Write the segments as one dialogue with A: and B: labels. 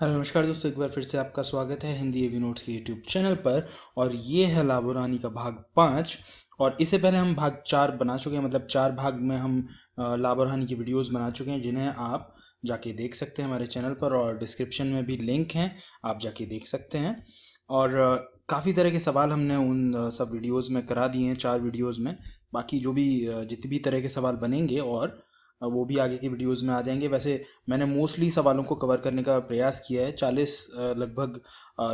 A: hello नमस्कार दोस्तों एक बार फिर से आपका स्वागत है हिंदी एवी नोट्स के यूट्यूब चैनल पर और ये है लाबोरानी का भाग पाँच और इससे पहले हम भाग चार बना चुके हैं मतलब चार भाग में हम लाबोरानी की वीडियोस बना चुके हैं जिन्हें आप जाके देख सकते हैं हमारे चैनल पर और डिस्क्रिप्शन में भी लिंक हैं आप जाके देख सकते हैं और काफ़ी तरह के सवाल हमने उन सब वीडियोज़ में करा दिए हैं चार वीडियोज़ में बाकी जो भी जितनी भी तरह के सवाल बनेंगे और वो भी आगे की वीडियोस में आ जाएंगे वैसे मैंने मोस्टली सवालों को कवर करने का प्रयास किया है चालीस लगभग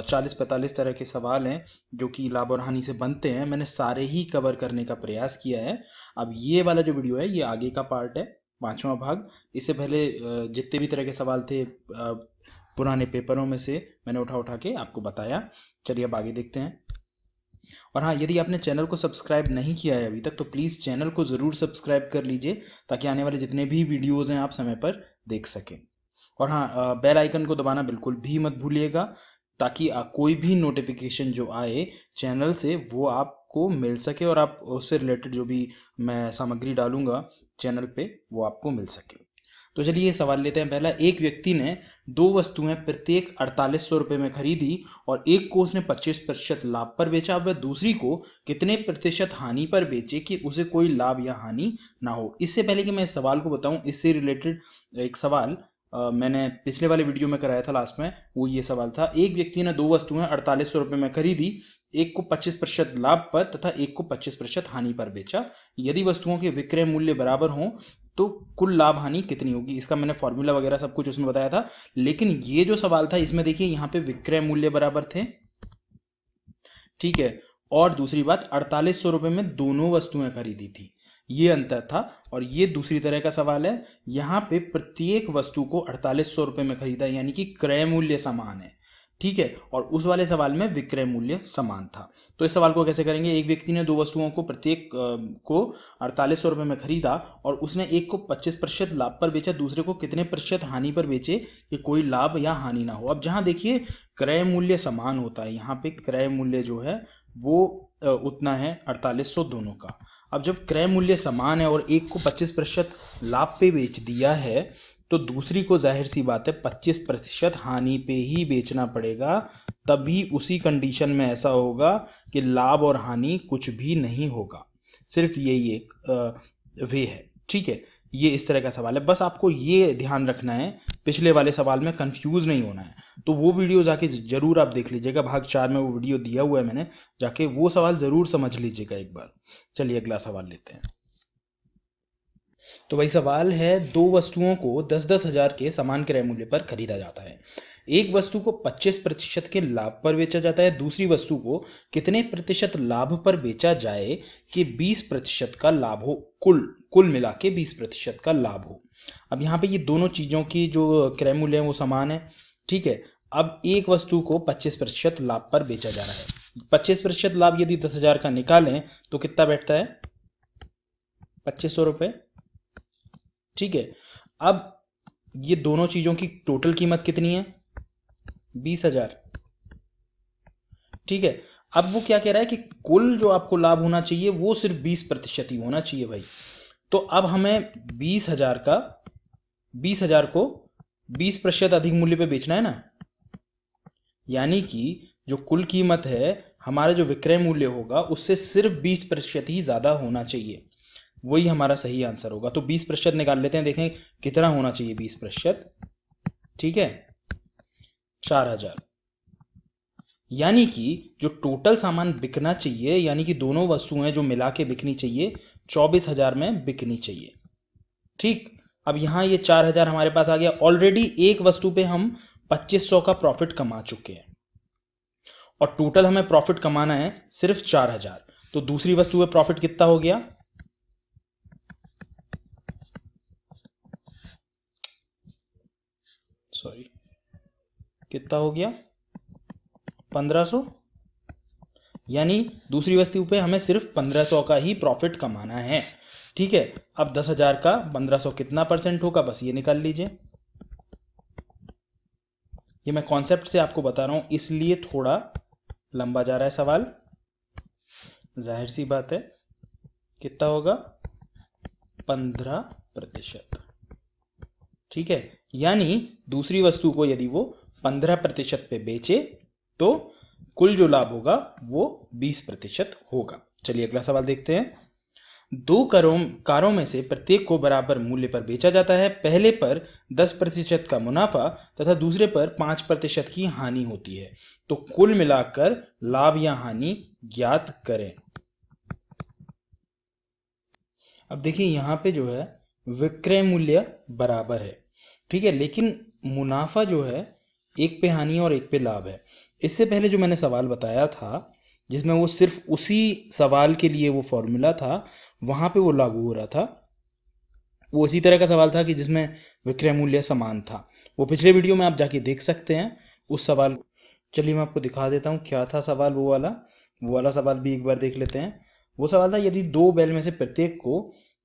A: चालीस पैंतालीस तरह के सवाल हैं जो कि लाभ और हानि से बनते हैं मैंने सारे ही कवर करने का प्रयास किया है अब ये वाला जो वीडियो है ये आगे का पार्ट है पांचवा भाग इससे पहले जितने भी तरह के सवाल थे पुराने पेपरों में से मैंने उठा उठा के आपको बताया चलिए अब आगे देखते हैं और हाँ यदि आपने चैनल को सब्सक्राइब नहीं किया है अभी तक तो प्लीज़ चैनल को ज़रूर सब्सक्राइब कर लीजिए ताकि आने वाले जितने भी वीडियोज़ हैं आप समय पर देख सकें और हाँ बेल आइकन को दबाना बिल्कुल भी मत भूलिएगा ताकि कोई भी नोटिफिकेशन जो आए चैनल से वो आपको मिल सके और आप उससे रिलेटेड जो भी मैं सामग्री डालूंगा चैनल पे वो आपको मिल सके तो चलिए सवाल लेते हैं पहला एक व्यक्ति ने दो वस्तुएं प्रत्येक अड़तालीस सौ रुपए में खरीदी और एक को उसने पच्चीस प्रतिशत लाभ पर बेचा वह दूसरी को कितने प्रतिशत हानि पर बेचे कि उसे कोई लाभ या हानि ना हो इससे पहले कि मैं इस सवाल को बताऊं इससे रिलेटेड एक सवाल Uh, मैंने पिछले वाले वीडियो में कराया था लास्ट में वो ये सवाल था एक व्यक्ति ने दो वस्तुएं अड़तालीस सौ रुपये में खरीदी एक को 25 प्रतिशत लाभ पर तथा एक को 25 प्रतिशत हानि पर बेचा यदि वस्तुओं के विक्रय मूल्य बराबर हों तो कुल लाभ हानि कितनी होगी इसका मैंने फॉर्मूला वगैरह सब कुछ उसमें बताया था लेकिन ये जो सवाल था इसमें देखिए यहाँ पे विक्रय मूल्य बराबर थे ठीक है और दूसरी बात अड़तालीस सौ रुपए में दोनों वस्तुएं खरीदी थी ये अंतर था और ये दूसरी तरह का सवाल है यहां पे प्रत्येक वस्तु को अड़तालीस सौ में खरीदा यानी कि क्रय मूल्य समान है ठीक है और उस वाले सवाल में विक्रय मूल्य समान था तो इस सवाल को कैसे करेंगे एक व्यक्ति ने दो वस्तुओं को प्रत्येक को अड़तालीस सौ रुपए में खरीदा और उसने एक को 25 प्रतिशत लाभ पर बेचा दूसरे को कितने प्रतिशत हानि पर बेचे कि कोई लाभ या हानि ना हो अब जहां देखिए क्रय मूल्य समान होता है यहाँ पे क्रय मूल्य जो है वो उतना है अड़तालीस दोनों का अब जब क्रय मूल्य समान है और एक को 25 प्रतिशत लाभ पे बेच दिया है तो दूसरी को जाहिर सी बात है 25 प्रतिशत हानि पे ही बेचना पड़ेगा तभी उसी कंडीशन में ऐसा होगा कि लाभ और हानि कुछ भी नहीं होगा सिर्फ यही एक वे है ठीक है ये इस तरह का सवाल है बस आपको ये ध्यान रखना है पिछले वाले सवाल में कंफ्यूज नहीं होना है तो वो वीडियो जाके जरूर आप देख लीजिएगा भाग चार में वो वीडियो दिया हुआ है मैंने जाके वो सवाल जरूर समझ लीजिएगा एक बार चलिए अगला सवाल लेते हैं तो भाई सवाल है दो वस्तुओं को दस दस हजार के समान क्रय मूल्य पर खरीदा जाता है एक वस्तु को 25 प्रतिशत के लाभ पर बेचा जाता है दूसरी वस्तु को कितने प्रतिशत लाभ पर बेचा जाए कि 20 प्रतिशत का लाभ हो कुल कुल मिला के बीस प्रतिशत का लाभ हो अब यहाँ पे ये दोनों चीज़ों की जो क्रय मूल्य है वो समान है ठीक है अब एक वस्तु को 25 प्रतिशत लाभ पर बेचा जा रहा है 25 प्रतिशत लाभ यदि दस हजार का निकालें तो कितना बैठता है पच्चीस सौ रुपए ठीक है अब ये दोनों चीज़ों की टोटल कीमत कितनी है बीस हजार ठीक है अब वो क्या कह रहा है कि कुल जो आपको लाभ होना चाहिए वो सिर्फ बीस प्रतिशत ही होना चाहिए भाई तो अब हमें बीस हजार का बीस हजार को बीस प्रतिशत अधिक मूल्य पे बेचना है ना यानी कि जो कुल कीमत है हमारा जो विक्रय मूल्य होगा उससे सिर्फ बीस प्रतिशत ही ज्यादा होना चाहिए वही हमारा सही आंसर होगा तो बीस प्रतिशत निकाल लेते हैं देखें कितना होना चाहिए बीस प्रतिशत ठीक है चार हजार यानी कि जो टोटल सामान बिकना चाहिए यानी कि दोनों वस्तुएं जो मिला के बिकनी चाहिए चौबीस हजार में बिकनी चाहिए ठीक अब यहां ये चार हजार हमारे पास आ गया ऑलरेडी एक वस्तु पे हम पच्चीस सौ का प्रॉफिट कमा चुके हैं और टोटल हमें प्रॉफिट कमाना है सिर्फ चार हजार तो दूसरी वस्तु पे प्रॉफिट कितना हो गया सॉरी कितना हो गया पंद्रह सौ यानी दूसरी वस्तु पे हमें सिर्फ 1500 का ही प्रॉफिट कमाना है ठीक है अब 10000 का 1500 कितना परसेंट होगा बस ये निकाल लीजिए ये मैं कॉन्सेप्ट से आपको बता रहा हूं इसलिए थोड़ा लंबा जा रहा है सवाल जाहिर सी बात है कितना होगा पंद्रह प्रतिशत ठीक है यानी दूसरी वस्तु को यदि वो पंद्रह प्रतिशत पे बेचे तो कुल जो लाभ होगा वो 20 प्रतिशत होगा चलिए अगला सवाल देखते हैं दो करों कारों में से प्रत्येक को बराबर मूल्य पर बेचा जाता है पहले पर 10 प्रतिशत का मुनाफा तथा दूसरे पर 5 प्रतिशत की हानि होती है तो कुल मिलाकर लाभ या हानि ज्ञात करें अब देखिए यहां पे जो है विक्रय मूल्य बराबर है ठीक है लेकिन मुनाफा जो है एक पे हानि और एक पे लाभ है इससे पहले जो मैंने सवाल बताया था जिसमें वो सिर्फ उसी सवाल के लिए वो फॉर्मूला था वहां पे वो लागू हो रहा था वो इसी तरह का सवाल था कि जिसमें विक्रय मूल्य समान था वो पिछले वीडियो में आप जाके देख सकते हैं उस सवाल चलिए मैं आपको दिखा देता हूँ क्या था सवाल वो वाला वो वाला सवाल भी एक बार देख लेते हैं वो सवाल था यदि दो बैल में से प्रत्येक को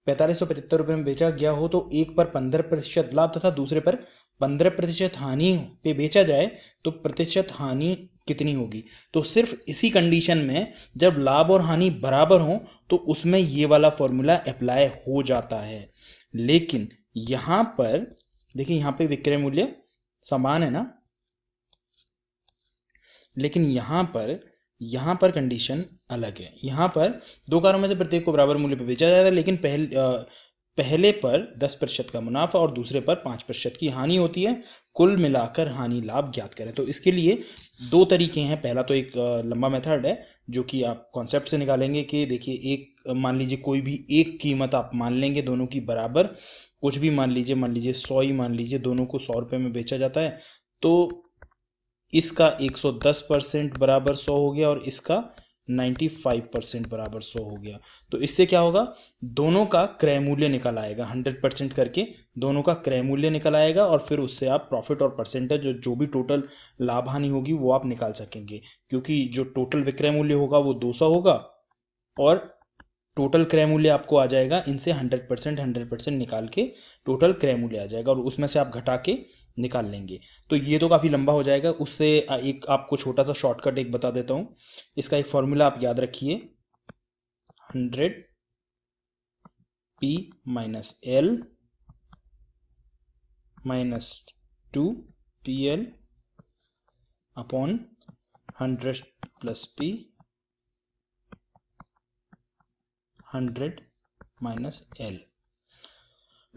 A: पैंतालीस सौ पचहत्तर रुपये में बेचा गया हो तो एक पर पंद्रह प्रतिशत लाभ तथा दूसरे पर पंद्रह प्रतिशत हानि पे बेचा जाए तो प्रतिशत हानि कितनी होगी तो सिर्फ इसी कंडीशन में जब लाभ और हानि बराबर हो तो उसमें ये वाला फॉर्मूला अप्लाई हो जाता है लेकिन यहां पर देखिए यहां पे विक्रय मूल्य समान है ना लेकिन यहां पर यहां पर कंडीशन अलग है यहां पर दो कारों में से प्रत्येक को बराबर मूल्य पर बेचा जाएगा लेकिन पहले पहले पर 10 प्रतिशत का मुनाफा और दूसरे पर 5 प्रतिशत की हानि होती है कुल मिलाकर हानि लाभ ज्ञात करें तो इसके लिए दो तरीके हैं पहला तो एक लंबा मेथड है जो कि आप कॉन्सेप्ट से निकालेंगे कि देखिए एक मान लीजिए कोई भी एक कीमत आप मान लेंगे दोनों की बराबर कुछ भी मान लीजिए मान लीजिए सौ ही मान लीजिए दोनों को सौ रुपये में बेचा जाता है तो इसका 110 परसेंट बराबर 100 हो गया और इसका 95 परसेंट बराबर 100 हो गया तो इससे क्या होगा दोनों का क्रय मूल्य निकल आएगा 100 परसेंट करके दोनों का क्रय मूल्य निकल आएगा और फिर उससे आप प्रॉफिट और परसेंटेज जो, जो भी टोटल लाभ हानि होगी वो आप निकाल सकेंगे क्योंकि जो टोटल विक्रय मूल्य होगा वो 200 होगा और टोटल क्रय मूल्य आपको आ जाएगा इनसे हंड्रेड परसेंट हंड्रेड परसेंट निकाल के टोटल क्रय मूल्य आ जाएगा और उसमें से आप घटा के निकाल लेंगे तो ये तो काफ़ी लंबा हो जाएगा उससे एक आपको छोटा सा शॉर्टकट एक बता देता हूं इसका एक फॉर्मूला आप याद रखिए hundred P minus L minus two P L upon hundred plus P hundred minus L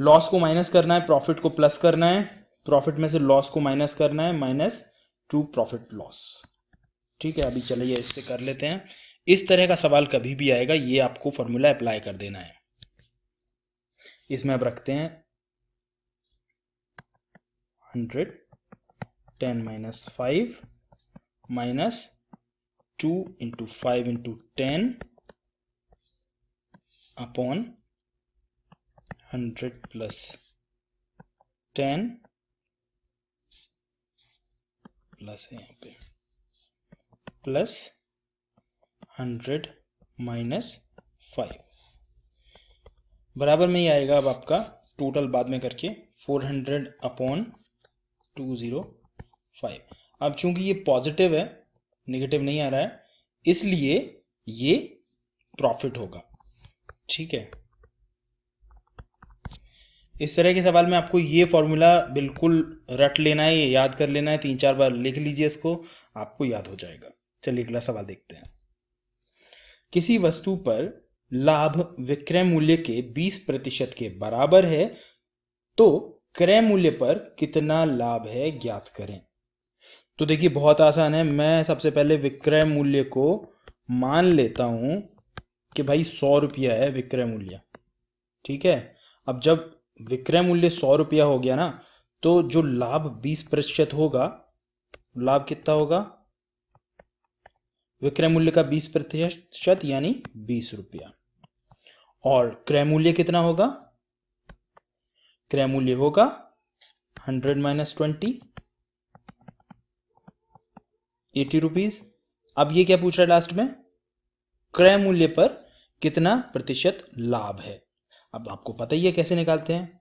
A: loss को माइनस करना है प्रॉफिट को प्लस करना है प्रॉफिट में से लॉस को माइनस करना है माइनस टू प्रॉफिट लॉस ठीक है अभी चलिए इससे कर लेते हैं इस तरह का सवाल कभी भी आएगा ये आपको फॉर्मूला अप्लाई कर देना है इसमें अब रखते हैं hundred ten minus five minus two into five into ten upon 100 plus 10 plus है पे प्लस 100 माइनस 5 बराबर में ही आएगा अब आपका टोटल बाद में करके 400 अपॉन 205 अब चूंकि ये पॉजिटिव है नेगेटिव नहीं आ रहा है इसलिए ये प्रॉफिट होगा ठीक है इस तरह के सवाल में आपको ये फॉर्मूला बिल्कुल रट लेना है याद कर लेना है तीन चार बार लिख लीजिए इसको आपको याद हो जाएगा चलिए अगला सवाल देखते हैं किसी वस्तु पर लाभ विक्रय मूल्य के 20 प्रतिशत के बराबर है तो क्रय मूल्य पर कितना लाभ है ज्ञात करें तो देखिए बहुत आसान है मैं सबसे पहले विक्रय मूल्य को मान लेता हूं कि भाई सौ रुपया है विक्रय मूल्य ठीक है अब जब विक्रय मूल्य सौ रुपया हो गया ना तो जो लाभ बीस प्रतिशत होगा लाभ कितना होगा विक्रय मूल्य का बीस प्रतिशत यानी बीस रुपया और क्रय मूल्य कितना होगा क्रय मूल्य होगा hundred minus twenty eighty rupees अब ये क्या पूछ रहा है लास्ट में क्रय मूल्य पर कितना प्रतिशत लाभ है अब आपको पता ही है कैसे निकालते हैं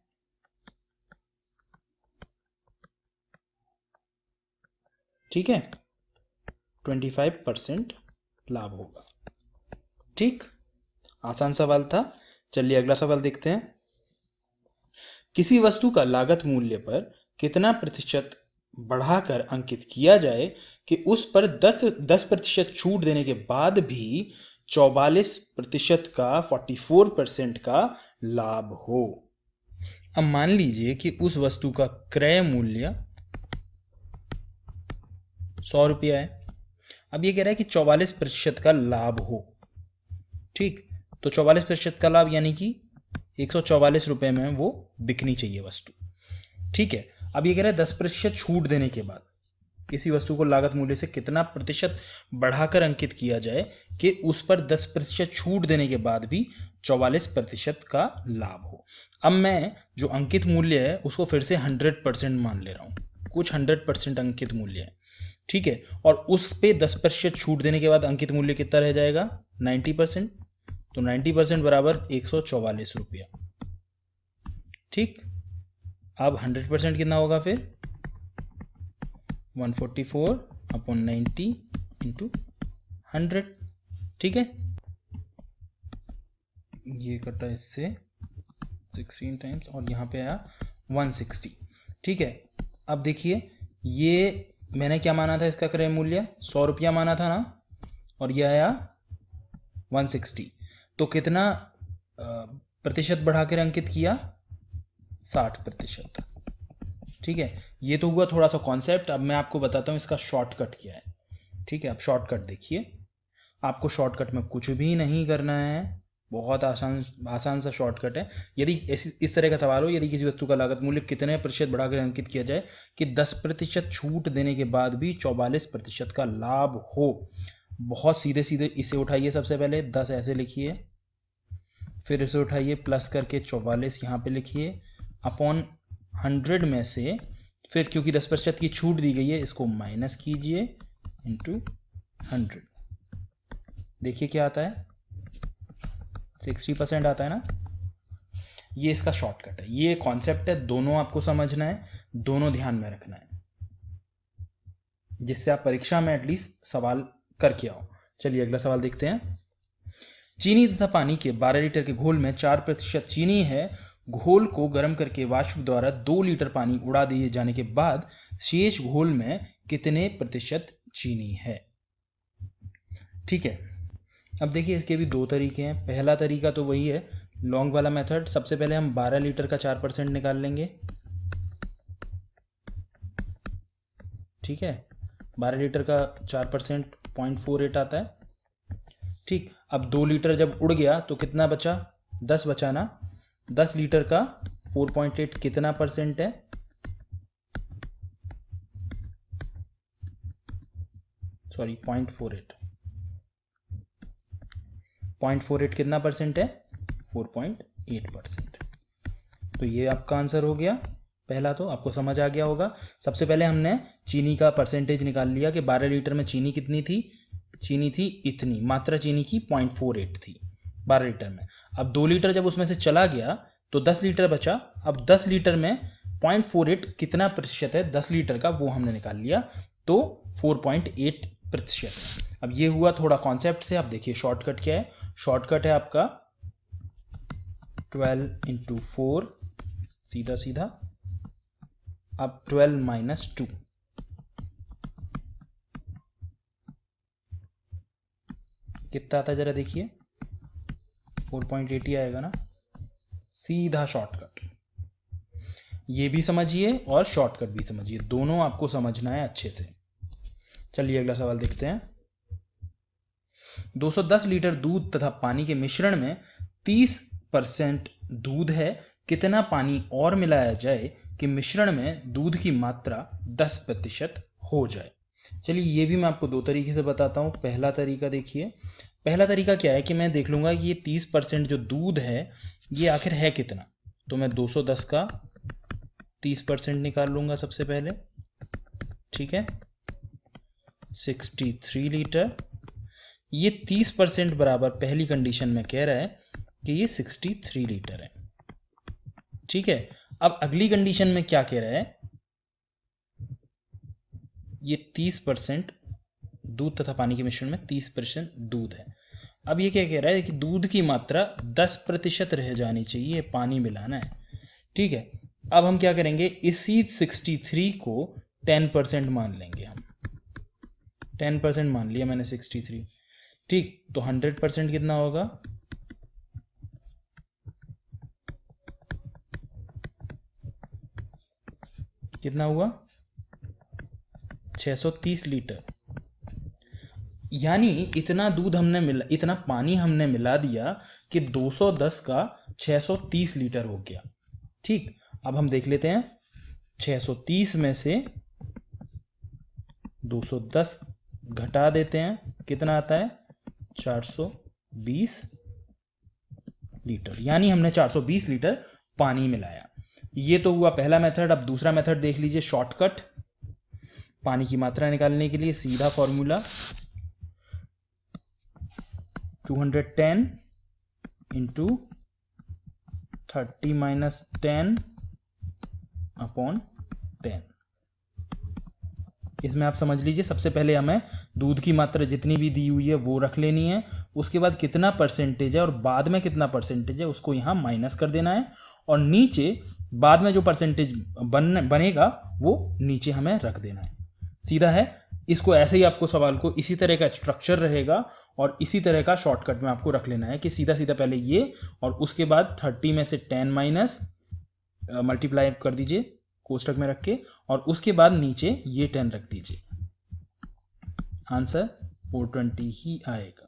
A: ठीक है 25 परसेंट लाभ होगा ठीक आसान सवाल था चलिए अगला सवाल देखते हैं किसी वस्तु का लागत मूल्य पर कितना प्रतिशत बढ़ाकर अंकित किया जाए कि उस पर दस दस प्रतिशत छूट देने के बाद भी चौवालीस प्रतिशत का 44 परसेंट का लाभ हो अब मान लीजिए कि उस वस्तु का क्रय मूल्य सौ रुपया है अब ये कह रहा है कि 44 प्रतिशत का लाभ हो ठीक तो 44 प्रतिशत का लाभ यानी कि एक रुपए में वो बिकनी चाहिए वस्तु ठीक है अब ये कह रहा है दस प्रतिशत छूट देने के बाद किसी वस्तु को लागत मूल्य से कितना प्रतिशत बढ़ाकर अंकित किया जाए कि उस पर 10 प्रतिशत छूट देने के बाद भी 44 प्रतिशत का लाभ हो अब मैं जो अंकित मूल्य है उसको फिर से 100 परसेंट मान ले रहा हूँ कुछ 100 परसेंट अंकित मूल्य है ठीक है और उस पे 10 प्रतिशत छूट देने के बाद अंकित मूल्य कितना रह जाएगा नाइन्टी परसेंट तो नाइन्टी परसेंट बराबर एक रुपया ठीक अब हंड्रेड परसेंट कितना होगा फिर 144 अपॉन 90 इंटू हंड्रेड ठीक है ये कटा इससे 16 टाइम्स और यहाँ पे आया 160 ठीक है अब देखिए ये मैंने क्या माना था इसका क्रय मूल्य सौ रुपया माना था ना और ये आया 160 तो कितना प्रतिशत बढ़ा कर अंकित किया 60 प्रतिशत ठीक है ये तो हुआ थोड़ा सा कॉन्सेप्ट अब मैं आपको बताता हूँ इसका शॉर्टकट क्या है ठीक है अब शॉर्टकट देखिए आपको शॉर्टकट में कुछ भी नहीं करना है बहुत आसान आसान सा शॉर्टकट है यदि इस तरह का सवाल हो यदि किसी वस्तु का लागत मूल्य कितने प्रतिशत बढ़ाकर अंकित किया जाए कि 10 प्रतिशत छूट देने के बाद भी 44 प्रतिशत का लाभ हो बहुत सीधे सीधे इसे उठाइए सबसे पहले 10 ऐसे लिखिए फिर इसे उठाइए प्लस करके 44 यहाँ पे लिखिए अपॉन हंड्रेड में से फिर क्योंकि दस प्रतिशत की छूट दी गई है इसको माइनस कीजिए इंटू हंड्रेड देखिए क्या आता है 60 परसेंट आता है ना ये इसका शॉर्टकट है ये कॉन्सेप्ट है दोनों आपको समझना है दोनों ध्यान में रखना है जिससे आप परीक्षा में एटलीस्ट सवाल करके आओ चलिए अगला सवाल देखते हैं चीनी तथा पानी के 12 लीटर के घोल में 4 प्रतिशत चीनी है घोल को गर्म करके वाष्प द्वारा दो लीटर पानी उड़ा दिए जाने के बाद शेष घोल में कितने प्रतिशत चीनी है ठीक है अब देखिए इसके भी दो तरीके हैं पहला तरीका तो वही है लॉन्ग वाला मेथड सबसे पहले हम 12 लीटर का 4 परसेंट निकाल लेंगे ठीक है 12 लीटर का 4 परसेंट पॉइंट फोर एट आता है ठीक अब दो लीटर जब उड़ गया तो कितना बचा दस बचाना दस लीटर का फोर पॉइंट एट कितना परसेंट है sorry point point four eight four eight कितना परसेंट है फोर पॉइंट एट परसेंट तो ये आपका आंसर हो गया पहला तो आपको समझ आ गया होगा सबसे पहले हमने चीनी का परसेंटेज निकाल लिया कि 12 लीटर में चीनी कितनी थी चीनी थी इतनी मात्रा चीनी की 0.48 थी बारह लीटर में अब दो लीटर जब उसमें से चला गया तो दस लीटर बचा अब दस लीटर में पॉइंट फोर एट कितना प्रतिशत है दस लीटर का वो हमने निकाल लिया तो फोर पॉइंट एट प्रतिशत अब ये हुआ थोड़ा कॉन्सेप्ट से आप देखिए शॉर्टकट क्या है शॉर्टकट है आपका ट्वेल्व इंटू फोर सीधा सीधा अब ट्वेल्व माइनस टू कितना आता है जरा देखिए फोर पॉइंट एट ही आएगा ना सीधा शॉर्टकट ये भी समझिए और शॉर्टकट भी समझिए दोनों आपको समझना है अच्छे से चलिए अगला सवाल देखते हैं 210 लीटर दूध तथा पानी के मिश्रण में 30 परसेंट दूध है कितना पानी और मिलाया जाए कि मिश्रण में दूध की मात्रा 10 प्रतिशत हो जाए चलिए ये भी मैं आपको दो तरीके से बताता हूं पहला तरीका देखिए पहला तरीका क्या है कि मैं देख लूंगा ये तीस परसेंट जो दूध है ये आखिर है कितना तो मैं 210 का तीस परसेंट निकाल लूंगा सबसे पहले ठीक है 63 लीटर ये 30 परसेंट बराबर पहली कंडीशन में कह रहा है कि ये 63 लीटर है ठीक है अब अगली कंडीशन में क्या कह रहा है ये 30 परसेंट दूध तथा पानी के मिश्रण में तीस परसेंट दूध है अब ये क्या कह रहा है कि दूध की मात्रा दस प्रतिशत रह जानी चाहिए पानी मिलाना है ठीक है अब हम क्या करेंगे इसी सिक्सटी थ्री को टेन परसेंट मान लेंगे हम टेन परसेंट मान लिया मैंने सिक्सटी थ्री ठीक तो हंड्रेड परसेंट कितना होगा कितना हुआ 630 लीटर यानी इतना दूध हमने मिला इतना पानी हमने मिला दिया कि 210 का 630 लीटर हो गया ठीक अब हम देख लेते हैं 630 में से 210 घटा देते हैं कितना आता है 420 लीटर यानी हमने 420 लीटर पानी मिलाया ये तो हुआ पहला मेथड अब दूसरा मेथड देख लीजिए शॉर्टकट पानी की मात्रा निकालने के लिए सीधा फॉर्मूला 210 into 30 minus 10 upon 10 इसमें आप समझ लीजिए सबसे पहले हमें दूध की मात्रा जितनी भी दी हुई है वो रख लेनी है उसके बाद कितना परसेंटेज है और बाद में कितना परसेंटेज है उसको यहाँ माइनस कर देना है और नीचे बाद में जो परसेंटेज बन बनेगा वो नीचे हमें रख देना है सीधा है इसको ऐसे ही आपको सवाल को इसी तरह का स्ट्रक्चर रहेगा और इसी तरह का शॉर्टकट में आपको रख लेना है कि सीधा सीधा पहले ये और उसके बाद थर्टी में से टेन माइनस मल्टीप्लाई कर दीजिए कोष्टक में रख के और उसके बाद नीचे ये टेन रख दीजिए आंसर फोर ट्वेंटी ही आएगा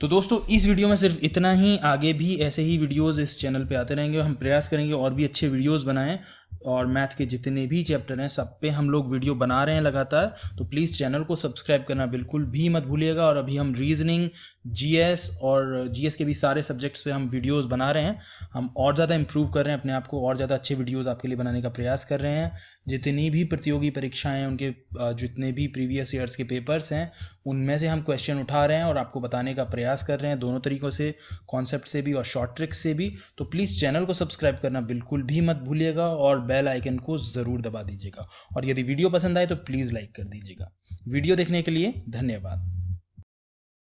A: तो दोस्तों इस वीडियो में सिर्फ इतना ही आगे भी ऐसे ही वीडियोस इस चैनल पे आते रहेंगे हम प्रयास करेंगे और भी अच्छे वीडियोस बनाएं और मैथ के जितने भी चैप्टर हैं सब पे हम लोग वीडियो बना रहे हैं लगातार तो प्लीज़ चैनल को सब्सक्राइब करना बिल्कुल भी मत भूलिएगा और अभी हम रीजनिंग जीएस और जीएस के भी सारे सब्जेक्ट्स पे हम वीडियोस बना रहे हैं हम और ज़्यादा इम्प्रूव कर रहे हैं अपने आप को और ज़्यादा अच्छे वीडियोज़ आपके लिए बनाने का प्रयास कर रहे हैं जितनी भी प्रतियोगी परीक्षाएँ उनके जितने भी प्रीवियस ईयर्स के पेपर्स हैं उनमें से हम क्वेश्चन उठा रहे हैं और आपको बताने का प्रयास कर रहे हैं दोनों तरीकों से कॉन्सेप्ट से भी और शॉर्ट ट्रिक्स से भी तो प्लीज़ चैनल को सब्सक्राइब करना बिल्कुल भी मत भूलिएगा और बेल आइकन को ज़रूर दबा दीजिएगा और यदि वीडियो पसंद आए तो प्लीज़ लाइक कर दीजिएगा वीडियो देखने के लिए धन्यवाद